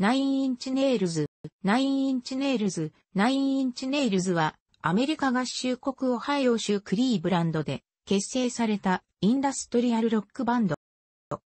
ナインインチネイルズ、ナインインチネイルズ、ナインインチネイルズは、アメリカ合衆国オハイオ州クリーブランドで結成されたインダストリアルロックバンド。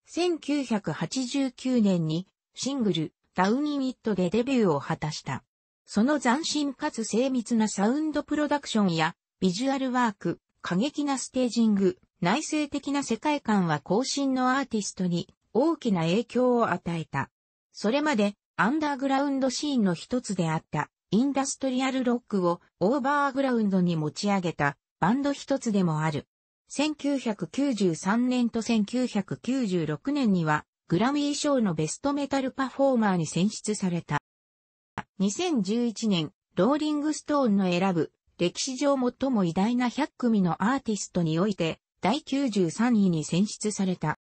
1989年にシングル、ダウニン・イットでデビューを果たした。その斬新かつ精密なサウンドプロダクションやビジュアルワーク、過激なステージング、内政的な世界観は後進のアーティストに大きな影響を与えた。それまでアンダーグラウンドシーンの一つであったインダストリアルロックをオーバーグラウンドに持ち上げたバンド一つでもある。1993年と1996年にはグラミー賞のベストメタルパフォーマーに選出された。2011年、ローリングストーンの選ぶ歴史上最も偉大な100組のアーティストにおいて第93位に選出された。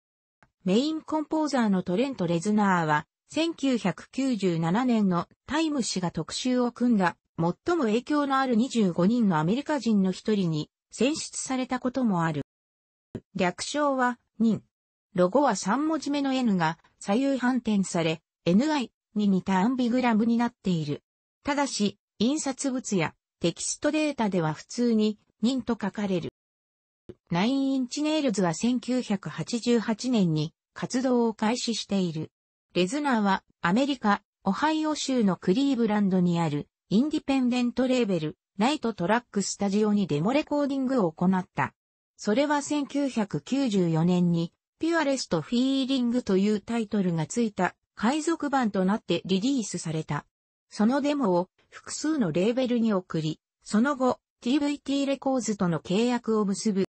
メインコンポーザーのトレント・レズナーは1997年のタイム誌が特集を組んだ、最も影響のある25人のアメリカ人の一人に選出されたこともある。略称は、人。ロゴは3文字目の N が左右反転され、NI に似たアンビグラムになっている。ただし、印刷物やテキストデータでは普通に人と書かれる。ナインインチネイルズは1988年に活動を開始している。レズナーはアメリカ、オハイオ州のクリーブランドにあるインディペンデントレーベル、ナイトトラックスタジオにデモレコーディングを行った。それは1994年にピュアレストフィーリングというタイトルがついた海賊版となってリリースされた。そのデモを複数のレーベルに送り、その後 TVT レコーズとの契約を結ぶ。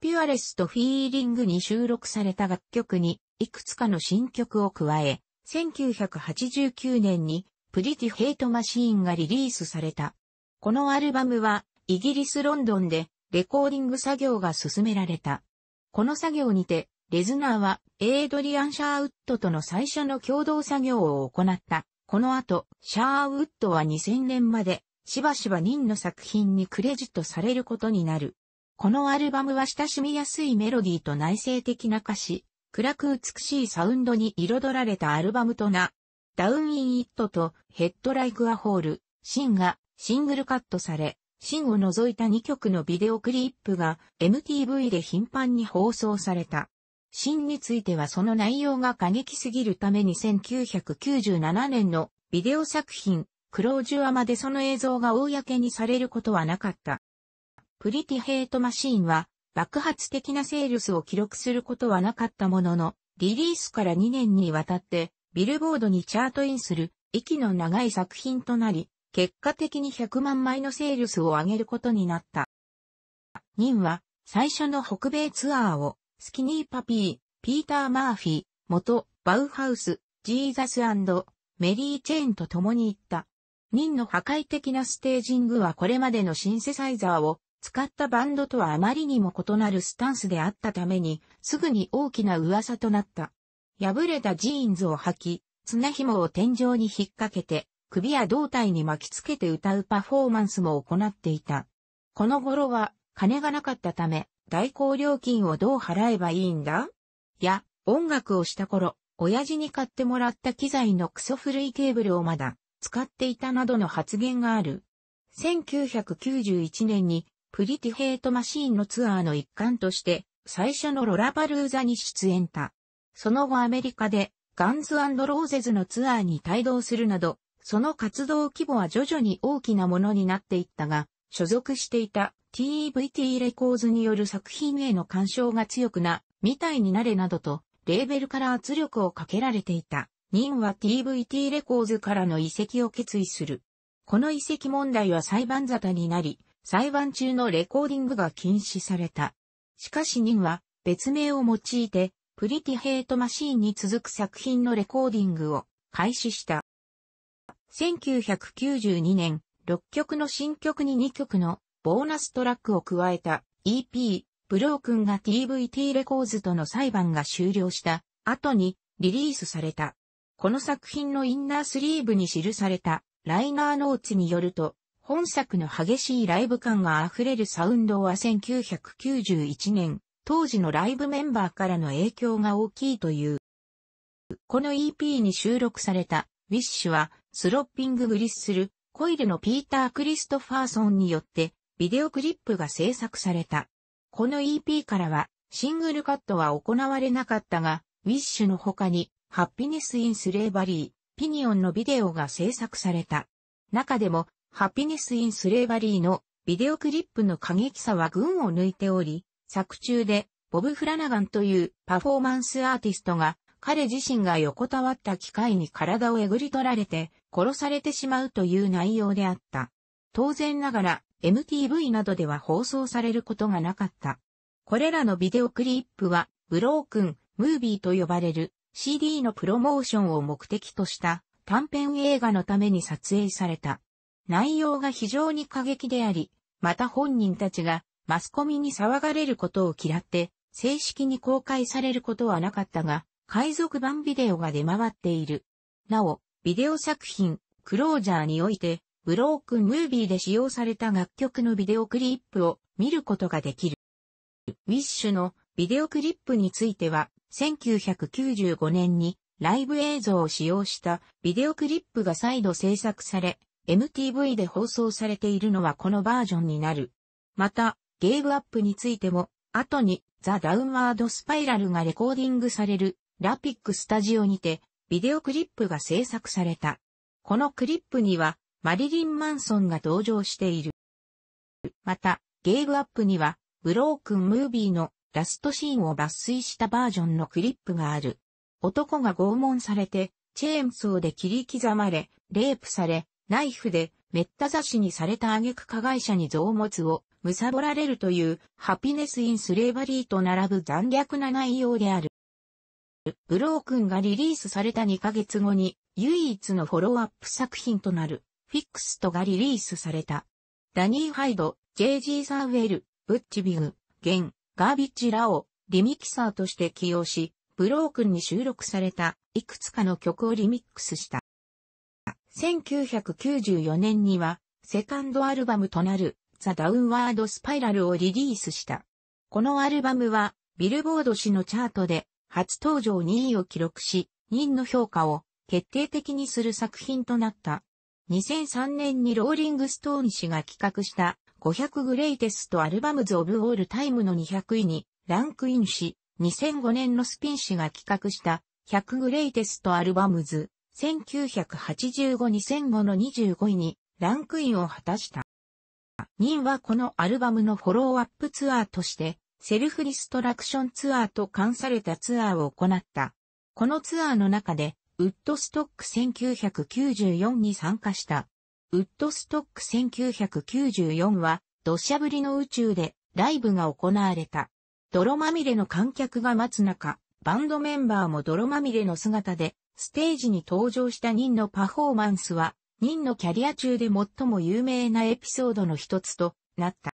ピュアレストフィーリングに収録された楽曲にいくつかの新曲を加え、1989年にプリティヘイトマシーンがリリースされた。このアルバムはイギリスロンドンでレコーディング作業が進められた。この作業にて、レズナーはエイドリアン・シャーウッドとの最初の共同作業を行った。この後、シャーウッドは2000年までしばしば任の作品にクレジットされることになる。このアルバムは親しみやすいメロディーと内省的な歌詞、暗く美しいサウンドに彩られたアルバムとな、ダウン・イン・イットとヘッド・ライク・ア・ホール、シンがシングルカットされ、シンを除いた2曲のビデオクリップが MTV で頻繁に放送された。シンについてはその内容が過激すぎるために1997年のビデオ作品、クロージュアまでその映像が公にされることはなかった。プリティヘイトマシーンは爆発的なセールスを記録することはなかったものの、リリースから2年にわたって、ビルボードにチャートインする、息の長い作品となり、結果的に100万枚のセールスを上げることになった。任は、最初の北米ツアーを、スキニーパピー、ピーター・マーフィー、元、バウハウス、ジーザスメリー・チェーンと共に行った。任の破壊的なステージングはこれまでのシンセサイザーを使ったバンドとはあまりにも異なるスタンスであったために、すぐに大きな噂となった。破れたジーンズを履き、綱紐を天井に引っ掛けて、首や胴体に巻きつけて歌うパフォーマンスも行っていた。この頃は、金がなかったため、代行料金をどう払えばいいんだや、音楽をした頃、親父に買ってもらった機材のクソ古いケーブルをまだ使っていたなどの発言がある。1991年にプリティヘイトマシーンのツアーの一環として、最初のロラパルーザに出演た。その後アメリカで、ガンズローゼズのツアーに帯同するなど、その活動規模は徐々に大きなものになっていったが、所属していた TVT レコーズによる作品への干渉が強くな、みたいになれなどと、レーベルから圧力をかけられていた。任は TVT レコーズからの移籍を決意する。この移籍問題は裁判沙汰になり、裁判中のレコーディングが禁止された。しかしニンは別名を用いて、プリティヘイトマシーンに続く作品のレコーディングを開始した。1992年、6曲の新曲に2曲のボーナストラックを加えた EP、ブロークンが TVT レコーズとの裁判が終了した後にリリースされた。この作品のインナースリーブに記されたライナーノーツによると、本作の激しいライブ感が溢れるサウンドは1991年、当時のライブメンバーからの影響が大きいという。この EP に収録された、ウィッシュは、スロッピンググリッスル、コイルのピーター・クリストファーソンによって、ビデオクリップが制作された。この EP からは、シングルカットは行われなかったが、ウィッシュの他に、ハッピネス・イン・スレーバリー、ピニオンのビデオが制作された。中でも、ハピネス・イン・スレーバリーのビデオクリップの過激さは群を抜いており、作中でボブ・フラナガンというパフォーマンスアーティストが彼自身が横たわった機械に体をえぐり取られて殺されてしまうという内容であった。当然ながら MTV などでは放送されることがなかった。これらのビデオクリップはブロークン、ムービーと呼ばれる CD のプロモーションを目的とした短編映画のために撮影された。内容が非常に過激であり、また本人たちがマスコミに騒がれることを嫌って、正式に公開されることはなかったが、海賊版ビデオが出回っている。なお、ビデオ作品、クロージャーにおいて、ブロークンムービーで使用された楽曲のビデオクリップを見ることができる。ウィッシュのビデオクリップについては、1995年にライブ映像を使用したビデオクリップが再度制作され、MTV で放送されているのはこのバージョンになる。また、ゲームアップについても、後に、ザ・ダウンワード・スパイラルがレコーディングされる、ラピックスタジオにて、ビデオクリップが制作された。このクリップには、マリリン・マンソンが登場している。また、ゲームアップには、ブロークン・ムービーのラストシーンを抜粋したバージョンのクリップがある。男が拷問されて、チェーンソーで切り刻まれ、レイプされ、ナイフで、めった刺しにされた挙句加害者に増物を、貪られるという、ハピネス・イン・スレーバリーと並ぶ残虐な内容である。ブロー君がリリースされた2ヶ月後に、唯一のフォローアップ作品となる、フィックストがリリースされた。ダニー・ハイド、JG サーウェル、ブッチビグ、ゲン、ガービッチ・ラオ、リミキサーとして起用し、ブロー君に収録されたいくつかの曲をリミックスした。1994年には、セカンドアルバムとなる、ザ・ダウンワード・スパイラルをリリースした。このアルバムは、ビルボード誌のチャートで、初登場2位を記録し、2位の評価を決定的にする作品となった。2003年にローリング・ストーン氏が企画した500グレイテストアルバムズ・オブ・オール・タイムの200位にランクインし、2005年のスピン氏が企画した100グレイテストアルバムズ1985-2005の25位にランクインを果たした。任はこのアルバムのフォローアップツアーとして、セルフリストラクションツアーと冠されたツアーを行った。このツアーの中で、ウッドストック1994に参加した。ウッドストック1994は、土砂降りの宇宙でライブが行われた。泥まみれの観客が待つ中、バンドメンバーも泥まみれの姿でステージに登場したニンのパフォーマンスは、ニンのキャリア中で最も有名なエピソードの一つとなった。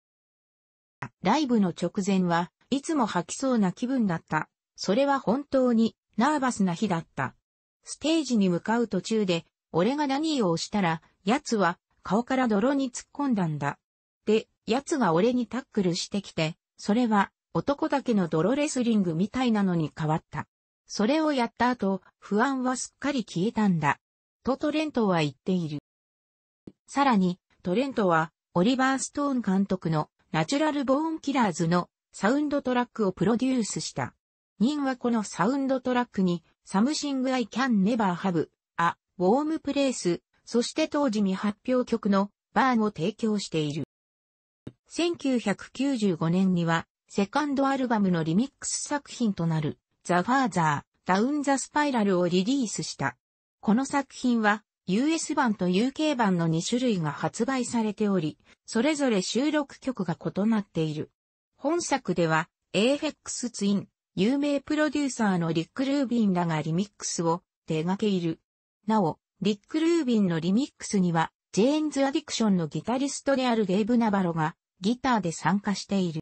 ライブの直前はいつも吐きそうな気分だった。それは本当にナーバスな日だった。ステージに向かう途中で、俺が何を押したら、奴は顔から泥に突っ込んだんだ。で、奴が俺にタックルしてきて、それは男だけの泥レスリングみたいなのに変わった。それをやった後、不安はすっかり消えたんだ。とトレントは言っている。さらに、トレントは、オリバー・ストーン監督のナチュラル・ボーン・キラーズのサウンドトラックをプロデュースした。ニンはこのサウンドトラックに、サムシング・アイ・キャン・ネバー・ハブ、ア・ウォーム・プレイス、そして当時未発表曲のバーンを提供している。1995年には、セカンドアルバムのリミックス作品となる、ザ・ファーザー、ダウン・ザ・スパイラルをリリースした。この作品は、US 版と UK 版の2種類が発売されており、それぞれ収録曲が異なっている。本作では、AFX ツイン、有名プロデューサーのリック・ルービンらがリミックスを手掛けいる。なお、リック・ルービンのリミックスには、ジェーンズ・アディクションのギタリストであるデイブ・ナバロがギターで参加している。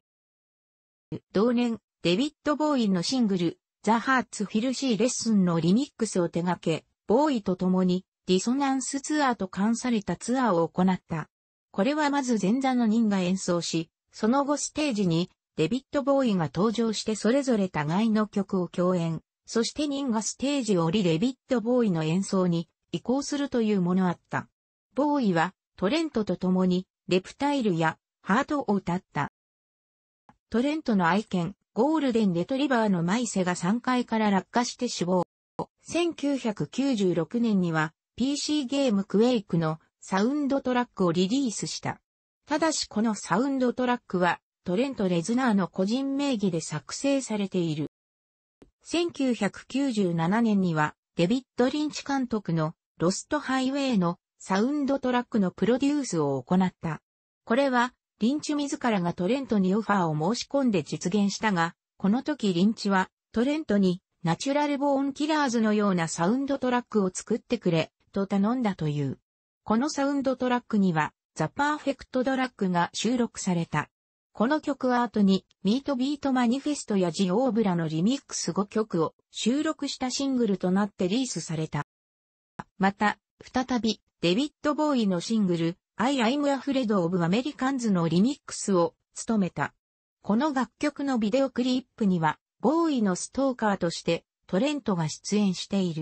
同年、デビッド・ボーインのシングル、ザ・ハーツ・フィルシー・レッスンのリミックスを手掛け、ボーイと共にディソナンスツアーと冠されたツアーを行った。これはまず前座の人が演奏し、その後ステージにデビット・ボーイが登場してそれぞれ互いの曲を共演、そして人がステージを降りデビット・ボーイの演奏に移行するというものあった。ボーイはトレントと共にレプタイルやハートを歌った。トレントの愛犬、ゴールデンレトリバーのマイセが3階から落下して死亡。1996年には PC ゲームクエイクのサウンドトラックをリリースした。ただしこのサウンドトラックはトレント・レズナーの個人名義で作成されている。1997年にはデビッド・リンチ監督のロスト・ハイウェイのサウンドトラックのプロデュースを行った。これはリンチ自らがトレントにオファーを申し込んで実現したが、この時リンチはトレントにナチュラルボーンキラーズのようなサウンドトラックを作ってくれ、と頼んだという。このサウンドトラックには、ザ・パーフェクト・ドラッグが収録された。この曲は後に、ミート・ビート・マニフェストやジ・オーブラのリミックス5曲を収録したシングルとなってリースされた。また、再び、デビッド・ボーイのシングル、I I'm Afraid of Americans のリミックスを務めた。この楽曲のビデオクリップには、ボーイのストーカーとしてトレントが出演している。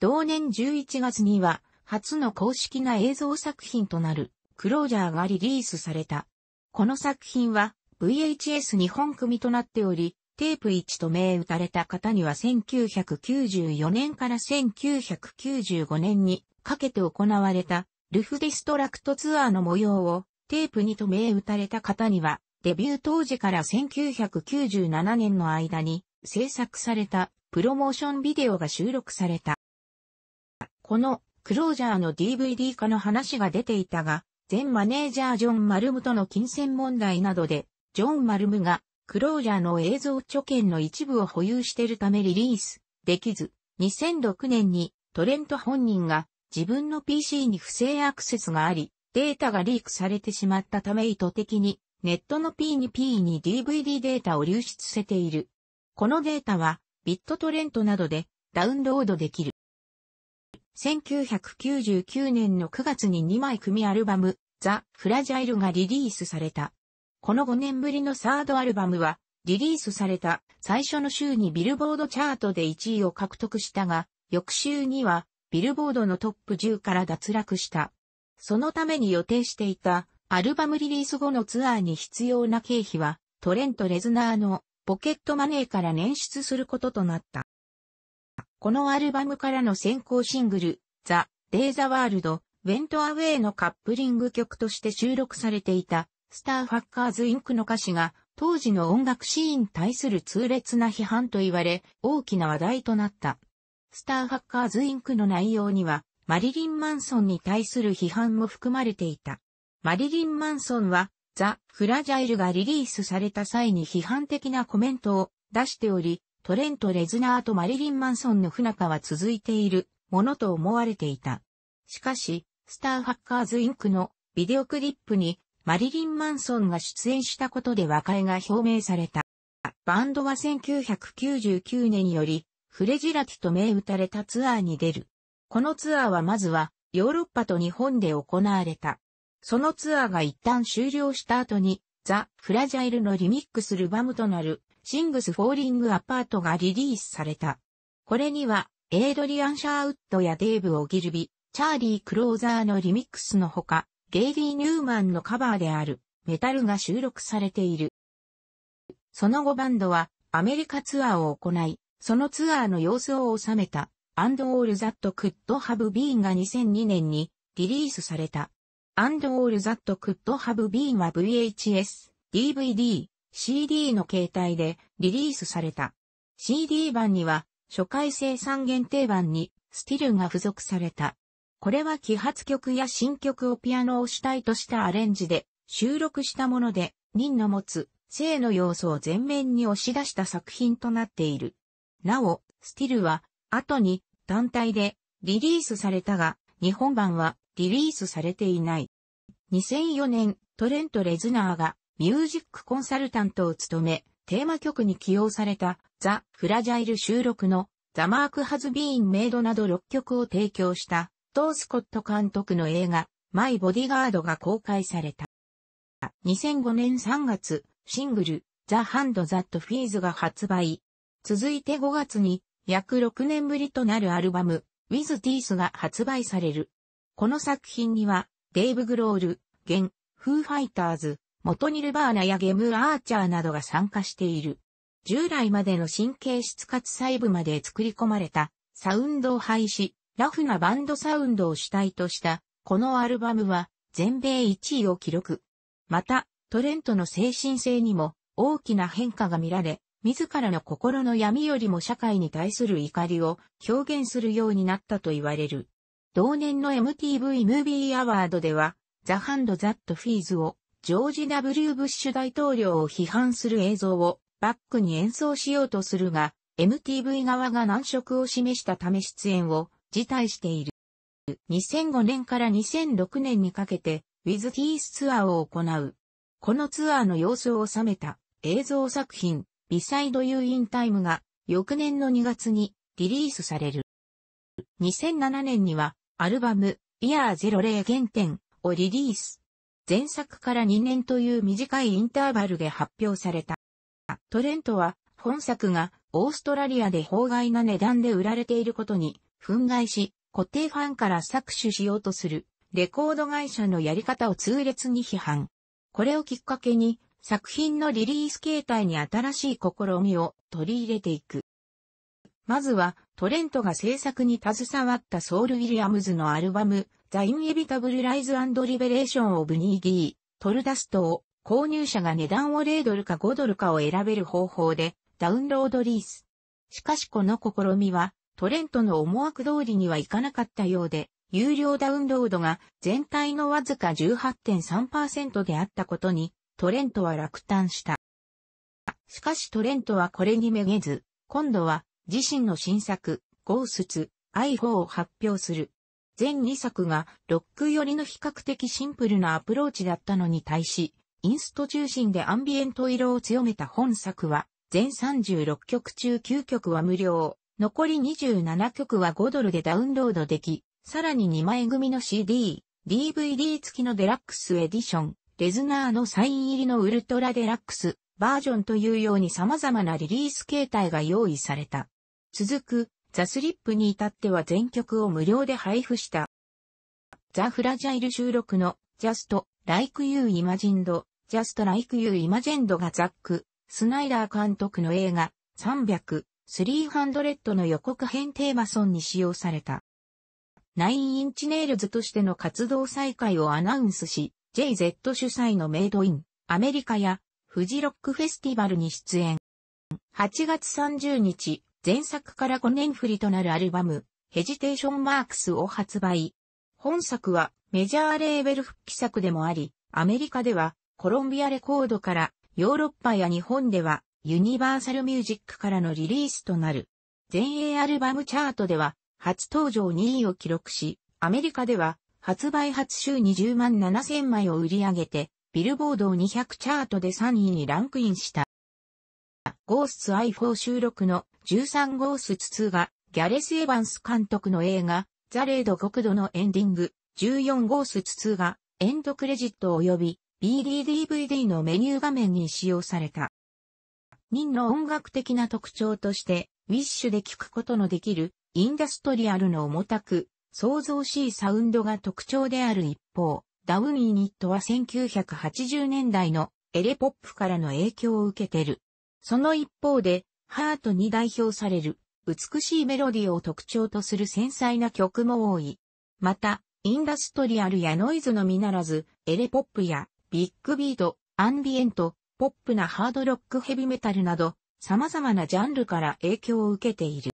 同年11月には、初の公式な映像作品となる、クロージャーがリリースされた。この作品は、VHS 日本組となっており、テープ1と銘打たれた方には1994年から1995年にかけて行われたルフディストラクトツアーの模様をテープに留め打たれた方には、デビュー当時から1997年の間に制作されたプロモーションビデオが収録された。このクロージャーの DVD 化の話が出ていたが、前マネージャージョン・マルムとの金銭問題などで、ジョン・マルムがクロージャーの映像著権の一部を保有しているためリリースできず、2006年にトレント本人が自分の PC に不正アクセスがあり、データがリークされてしまったため意図的に、ネットの P2P に DVD データを流出せている。このデータは、ビットトレントなどでダウンロードできる。1999年の9月に2枚組アルバム、ザ・フラジャイルがリリースされた。この5年ぶりのサードアルバムは、リリースされた最初の週にビルボードチャートで1位を獲得したが、翌週にはビルボードのトップ10から脱落した。そのために予定していたアルバムリリース後のツアーに必要な経費はトレント・レズナーのポケットマネーから捻出することとなった。このアルバムからの先行シングル、ザ・デイ・ザ・ワールド、ウェント・アウェイのカップリング曲として収録されていた、スター・ファッカーズ・インクの歌詞が、当時の音楽シーンに対する痛烈な批判と言われ、大きな話題となった。スターハッカーズインクの内容には、マリリン・マンソンに対する批判も含まれていた。マリリン・マンソンは、ザ・フラジャイルがリリースされた際に批判的なコメントを出しており、トレント・レズナーとマリリン・マンソンの不仲は続いているものと思われていた。しかし、スターハッカーズインクのビデオクリップにマリリン・マンソンが出演したことで和解が表明された。バンドは1999年よりフレジラティと銘打たれたツアーに出る。このツアーはまずはヨーロッパと日本で行われた。そのツアーが一旦終了した後に、ザ・フラジャイルのリミックスルバムとなる、シングス・フォーリング・アパートがリリースされた。これには、エイドリアン・シャーウッドやデーブ・オギルビ、チャーリー・クローザーのリミックスのほか、ゲイリー・ニューマンのカバーである、メタルが収録されている。その後バンドは、アメリカツアーを行い、そのツアーの様子を収めた And All That Could Have Been が2002年にリリースされた。And All That Could Have Been は VHS、DVD、CD の形態でリリースされた。CD 版には初回生産限定版にスティルが付属された。これは揮発曲や新曲をピアノを主体としたアレンジで収録したもので、人の持つ性の要素を前面に押し出した作品となっている。なお、スティルは後に団体でリリースされたが、日本版はリリースされていない。2004年、トレント・レズナーがミュージックコンサルタントを務め、テーマ曲に起用されたザ・フラジャイル収録のザ・マーク・ハズ・ビーン・メイドなど6曲を提供したトー・スコット監督の映画マイ・ボディガードが公開された。2005年3月、シングル、ザ・ハンド・ザット・フィーズが発売。続いて5月に、約6年ぶりとなるアルバム、With Teeth が発売される。この作品には、デイブ・グロール、ゲン、フーファイターズ、元ニルバーナやゲム・アーチャーなどが参加している。従来までの神経質かつ細部まで作り込まれたサウンドを廃止、ラフなバンドサウンドを主体としたこのアルバムは全米1位を記録。また、トレントの精神性にも大きな変化が見られ、自らの心の闇よりも社会に対する怒りを表現するようになったと言われる。同年の MTV ムービーアワードでは、ザ・ハンド・ザット・フィーズをジョージ・ W・ ブッシュ大統領を批判する映像をバックに演奏しようとするが、MTV 側が難色を示したため出演を辞退している。2005年から2006年にかけて、ウィズ・ティースツアーを行う。このツアーの様子を収めた映像作品、ビサイドユーインタイムが翌年の2月にリリースされる。2007年にはアルバムイヤーレ0原点をリリース。前作から2年という短いインターバルで発表された。トレントは本作がオーストラリアで法外な値段で売られていることに憤慨し、固定ファンから搾取しようとするレコード会社のやり方を痛烈に批判。これをきっかけに作品のリリース形態に新しい試みを取り入れていく。まずは、トレントが制作に携わったソウル・ウィリアムズのアルバム、ザ・インエビタブル・ライズ・アンド・リベレーション・オブ・ニーギー、トルダストを、購入者が値段を0ドルか5ドルかを選べる方法で、ダウンロードリース。しかしこの試みは、トレントの思惑通りにはいかなかったようで、有料ダウンロードが全体のわずか18.3%であったことにトレントは落胆した。しかしトレントはこれにめげず、今度は自身の新作、ゴースツ、愛ーを発表する。全2作がロック寄りの比較的シンプルなアプローチだったのに対し、インスト中心でアンビエント色を強めた本作は、全36曲中9曲は無料、残り27曲は5ドルでダウンロードでき、さらに2枚組の CD、DVD 付きのデラックスエディション、レズナーのサイン入りのウルトラデラックスバージョンというように様々なリリース形態が用意された。続く、ザ・スリップに至っては全曲を無料で配布した。ザ・フラジャイル収録のジャスト、ライク・ユー・イマジンド、ジャスト・ライク・ユー・イマジェンドがザック、スナイダー監督の映画300、300の予告編テーマソンに使用された。9インチネイルズとしての活動再開をアナウンスし、JZ 主催のメイドイン、アメリカや、フジロックフェスティバルに出演。8月30日、前作から5年振りとなるアルバム、ヘジテーションマークスを発売。本作はメジャーレーベル復帰作でもあり、アメリカではコロンビアレコードからヨーロッパや日本ではユニバーサルミュージックからのリリースとなる。全英アルバムチャートでは初登場2位を記録し、アメリカでは発売初週20万7000枚を売り上げて、ビルボード200チャートで3位にランクインした。ゴースツ i4 収録の13ゴースツ2が、ギャレス・エヴァンス監督の映画、ザ・レード極度のエンディング、14ゴースツ2が、エンドクレジット及び BDDVD のメニュー画面に使用された。人の音楽的な特徴として、ウィッシュで聴くことのできる、インダストリアルの重たく、創造しいサウンドが特徴である一方、ダウンイニットは1980年代のエレポップからの影響を受けてる。その一方で、ハートに代表される美しいメロディを特徴とする繊細な曲も多い。また、インダストリアルやノイズのみならず、エレポップやビッグビート、アンビエント、ポップなハードロックヘビメタルなど、様々なジャンルから影響を受けている。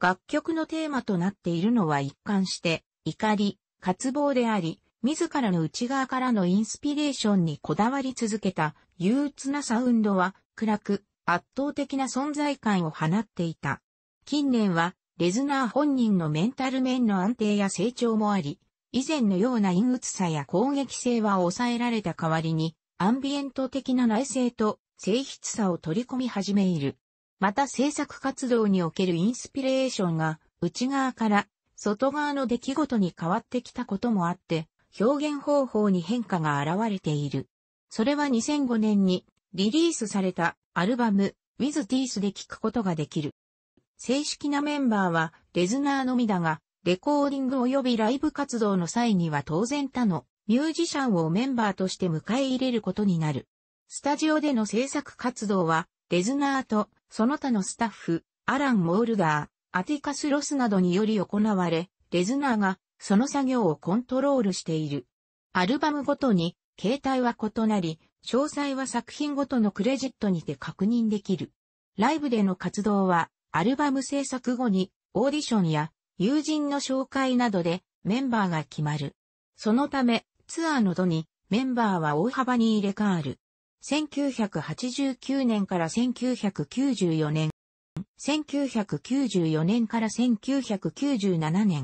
楽曲のテーマとなっているのは一貫して、怒り、渇望であり、自らの内側からのインスピレーションにこだわり続けた憂鬱なサウンドは暗く圧倒的な存在感を放っていた。近年はレズナー本人のメンタル面の安定や成長もあり、以前のような陰鬱さや攻撃性は抑えられた代わりに、アンビエント的な内政と性質さを取り込み始めいる。また制作活動におけるインスピレーションが内側から外側の出来事に変わってきたこともあって、表現方法に変化が現れている。それは2005年にリリースされたアルバム With Teeth で聴くことができる。正式なメンバーはレズナーのみだが、レコーディング及びライブ活動の際には当然他のミュージシャンをメンバーとして迎え入れることになる。スタジオでの制作活動はレズナーとその他のスタッフ、アラン・モールダー、アティカス・ロスなどにより行われ、レズナーがその作業をコントロールしている。アルバムごとに形態は異なり、詳細は作品ごとのクレジットにて確認できる。ライブでの活動は、アルバム制作後にオーディションや友人の紹介などでメンバーが決まる。そのため、ツアーの度にメンバーは大幅に入れ替わる。1989年から1994年、1994年から1997年、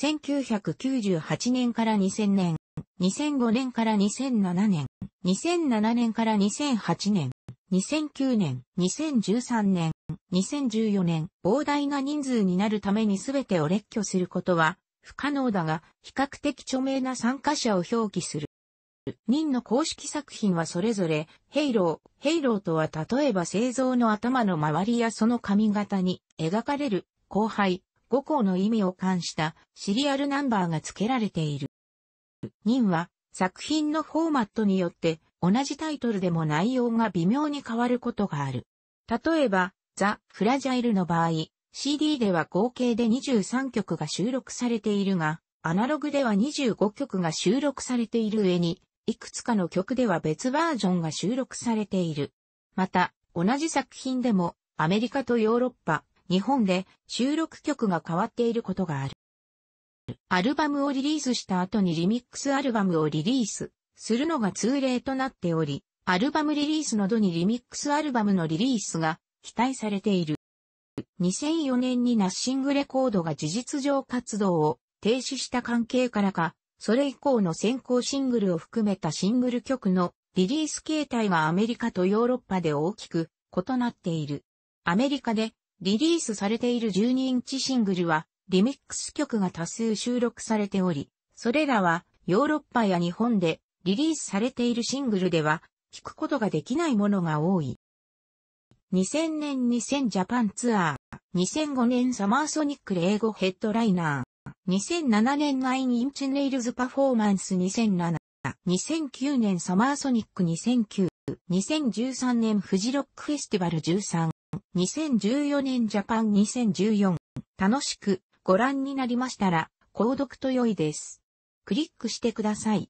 1998年から2000年、2005年から2007年、2007年から2008年、2009年、2013年、2014年、膨大な人数になるために全てを列挙することは不可能だが、比較的著名な参加者を表記する。人の公式作品はそれぞれ、ヘイロー、ヘイローとは例えば製造の頭の周りやその髪型に描かれる、後輩、五項の意味を冠したシリアルナンバーが付けられている。人は作品のフォーマットによって同じタイトルでも内容が微妙に変わることがある。例えば、ザ・フラジャイルの場合、CD では合計で23曲が収録されているが、アナログでは25曲が収録されている上に、いくつかの曲では別バージョンが収録されている。また、同じ作品でも、アメリカとヨーロッパ、日本で収録曲が変わっていることがある。アルバムをリリースした後にリミックスアルバムをリリースするのが通例となっており、アルバムリリースの度にリミックスアルバムのリリースが期待されている。2004年にナッシングレコードが事実上活動を停止した関係からか、それ以降の先行シングルを含めたシングル曲のリリース形態はアメリカとヨーロッパで大きく異なっている。アメリカでリリースされている12インチシングルはリミックス曲が多数収録されており、それらはヨーロッパや日本でリリースされているシングルでは聴くことができないものが多い。2000年2000ジャパンツアー、2005年サマーソニックレ英語ヘッドライナー、2007年9インチネイルズパフォーマンス2007、2009年サマーソニック2009、2013年フジロックフェスティバル13、2014年ジャパン2014。楽しくご覧になりましたら、購読と良いです。クリックしてください。